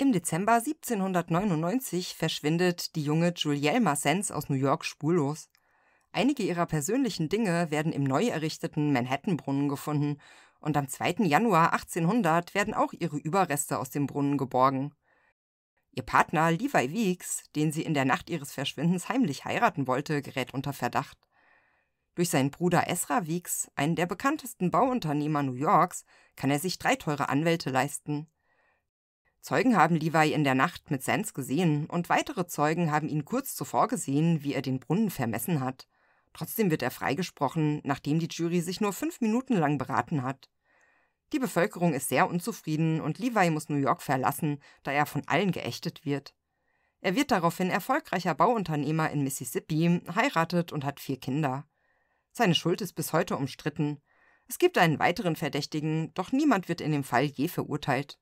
Im Dezember 1799 verschwindet die junge Julielle Massens aus New York spurlos. Einige ihrer persönlichen Dinge werden im neu errichteten Manhattan-Brunnen gefunden und am 2. Januar 1800 werden auch ihre Überreste aus dem Brunnen geborgen. Ihr Partner Levi Weeks, den sie in der Nacht ihres Verschwindens heimlich heiraten wollte, gerät unter Verdacht. Durch seinen Bruder Ezra Weeks, einen der bekanntesten Bauunternehmer New Yorks, kann er sich drei teure Anwälte leisten. Zeugen haben Levi in der Nacht mit Sens gesehen und weitere Zeugen haben ihn kurz zuvor gesehen, wie er den Brunnen vermessen hat. Trotzdem wird er freigesprochen, nachdem die Jury sich nur fünf Minuten lang beraten hat. Die Bevölkerung ist sehr unzufrieden und Levi muss New York verlassen, da er von allen geächtet wird. Er wird daraufhin erfolgreicher Bauunternehmer in Mississippi, heiratet und hat vier Kinder. Seine Schuld ist bis heute umstritten. Es gibt einen weiteren Verdächtigen, doch niemand wird in dem Fall je verurteilt.